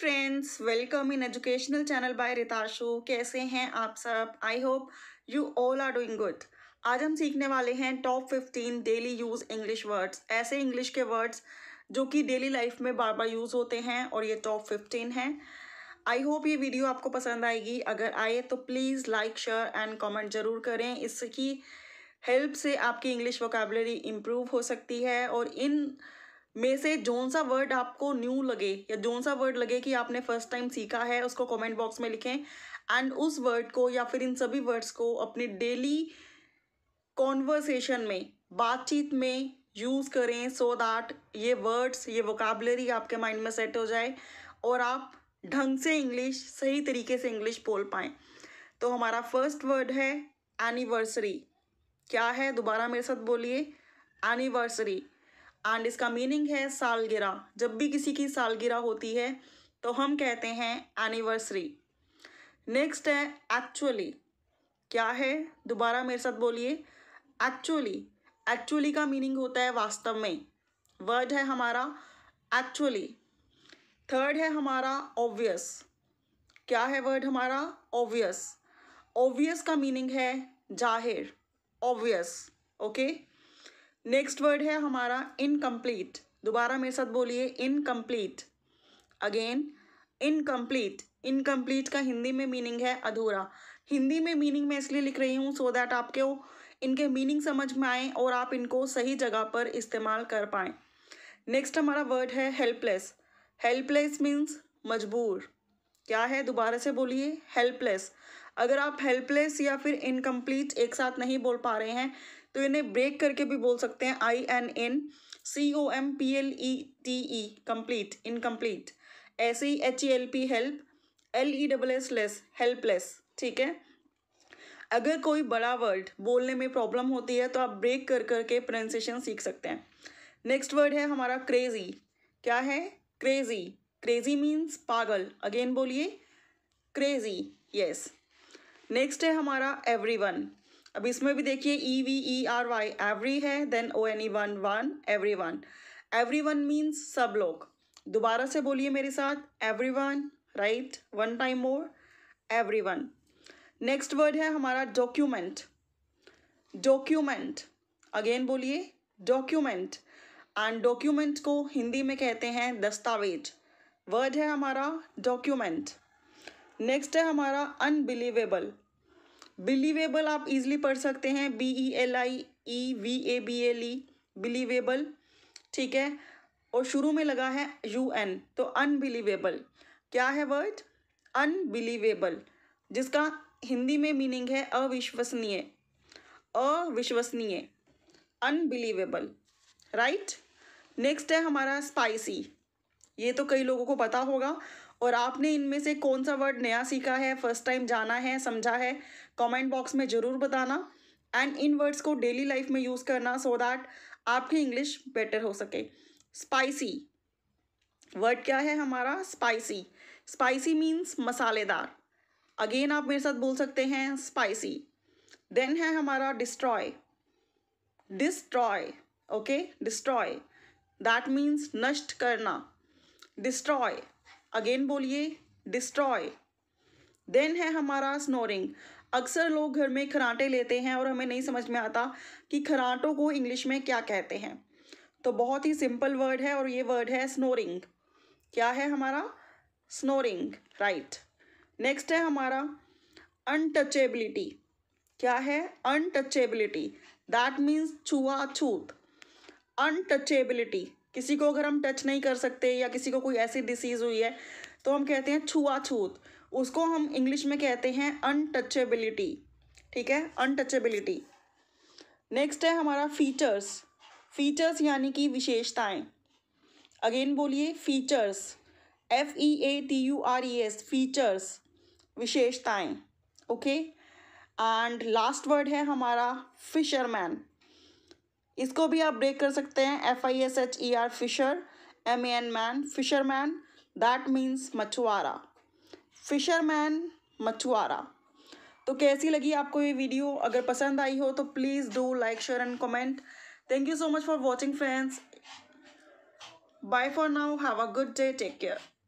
Friends welcome in educational channel by Ritashu कैसे हैं आप सब I hope you all are doing good आज हम सीखने वाले हैं top fifteen daily use English words ऐसे इंग्लिश के वर्ड्स जो कि डेली लाइफ में बार बार यूज़ होते हैं और ये टॉप फिफ्टीन हैं आई होप ये वीडियो आपको पसंद आएगी अगर आए तो please like share and comment ज़रूर करें इसकी हेल्प से आपकी इंग्लिश वोकेबलरी इम्प्रूव हो सकती है और इन में से जौन सा वर्ड आपको न्यू लगे या जौन सा वर्ड लगे कि आपने फर्स्ट टाइम सीखा है उसको कमेंट बॉक्स में लिखें एंड उस वर्ड को या फिर इन सभी वर्ड्स को अपने डेली कॉन्वर्सेशन में बातचीत में यूज़ करें सो so दैट ये वर्ड्स ये वोकाबलरी आपके माइंड में सेट हो जाए और आप ढंग से इंग्लिश सही तरीके से इंग्लिश बोल पाएँ तो हमारा फर्स्ट वर्ड है एनिवर्सरी क्या है दोबारा मेरे साथ बोलिए एनिवर्सरी एंड इसका मीनिंग है सालगिरह जब भी किसी की सालगिरह होती है तो हम कहते हैं एनिवर्सरी नेक्स्ट है एक्चुअली क्या है दोबारा मेरे साथ बोलिए एक्चुअली एक्चुअली का मीनिंग होता है वास्तव में वर्ड है हमारा एक्चुअली थर्ड है हमारा ऑब्वियस क्या है वर्ड हमारा ऑब्वियस ऑब्वियस का मीनिंग है जाहिर obvious okay okay? Next word है हमारा इनकम्प्लीट दोबारा मेरे साथ बोलिए इनकम्प्लीट अगेन इनकम्प्लीट इनकम्प्लीट का हिंदी में मीनिंग है अधूरा हिंदी में मीनिंग मैं इसलिए लिख रही हूँ सो दैट आपके इनके मीनिंग समझ में आए और आप इनको सही जगह पर इस्तेमाल कर पाएँ नेक्स्ट हमारा वर्ड है हेल्पलेस हेल्पलेस मीन्स मजबूर क्या है दोबारा से बोलिए हेल्पलेस अगर आप हेल्पलेस या फिर इनकम्प्लीट एक साथ नहीं बोल पा रहे हैं तो इन्हें ब्रेक करके भी बोल सकते हैं I N N C O M P L E T E complete incomplete ऐसे ही H E L P help L E double S less helpless ठीक है अगर कोई बड़ा वर्ड बोलने में प्रॉब्लम होती है तो आप ब्रेक कर करके प्रोनाउंसिएशन सीख सकते हैं नेक्स्ट वर्ड है हमारा क्रेजी क्या है क्रेजी क्रेजी मीन्स पागल अगेन बोलिए क्रेजी यस नेक्स्ट है हमारा एवरी वन अब इसमें भी देखिए E V E R Y every है then O N E one one every one every one means सब लोग दोबारा से बोलिए मेरे साथ every one right one time more every one next word है हमारा डॉक्यूमेंट डॉक्यूमेंट अगेन बोलिए डॉक्यूमेंट एंड डॉक्यूमेंट को हिंदी में कहते हैं दस्तावेज वर्ड है हमारा डॉक्यूमेंट नेक्स्ट है हमारा अनबिलीवेबल बिलीवेबल आप इजिली पढ़ सकते हैं B E L I E V A B L E believable ठीक है और शुरू में लगा है यू एन तो अनबिलीवेबल क्या है वर्ड अनबिलीवेबल जिसका हिंदी में मीनिंग है अविश्वसनीय अविश्वसनीय अनबिलीवेबल राइट नेक्स्ट है हमारा स्पाइसी ये तो कई लोगों को पता होगा और आपने इनमें से कौन सा वर्ड नया सीखा है फर्स्ट टाइम जाना है समझा है कमेंट बॉक्स में ज़रूर बताना एंड इन वर्ड्स को डेली लाइफ में यूज़ करना सो so दैट आपकी इंग्लिश बेटर हो सके स्पाइसी वर्ड क्या है हमारा स्पाइसी स्पाइसी मीन्स मसालेदार अगेन आप मेरे साथ बोल सकते हैं स्पाइसी देन है हमारा destroy destroy okay destroy that means नष्ट करना डिस्ट्रॉय अगेन बोलिए डिस्ट्रॉय देन है हमारा स्नोरिंग अक्सर लोग घर में खराटे लेते हैं और हमें नहीं समझ में आता कि खराटों को इंग्लिश में क्या कहते हैं तो बहुत ही सिंपल वर्ड है और ये वर्ड है स्नोरिंग क्या है हमारा स्नोरिंग राइट नेक्स्ट है हमारा अनटचेबिलिटी क्या है अनटचेबिलिटी दैट मीन्स छुआ छूत अनटचेबिलिटी किसी को अगर हम टच नहीं कर सकते या किसी को कोई ऐसी डिसीज़ हुई है तो हम कहते हैं छुआछूत उसको हम इंग्लिश में कहते हैं अनटचेबिलिटी ठीक है अनटचेबिलिटी नेक्स्ट है हमारा फीचर्स फीचर्स यानी कि विशेषताएं अगेन बोलिए features F E A T U R E S features विशेषताएं ओके एंड लास्ट वर्ड है हमारा फिशरमैन इसको भी आप ब्रेक कर सकते हैं F I S H E R fisher M A N man fisher man that means मछुआरा फिशर मैन मछुआरा तो कैसी लगी आपको ये वीडियो अगर पसंद आई हो तो please do like share and comment thank you so much for watching friends bye for now have a good day take care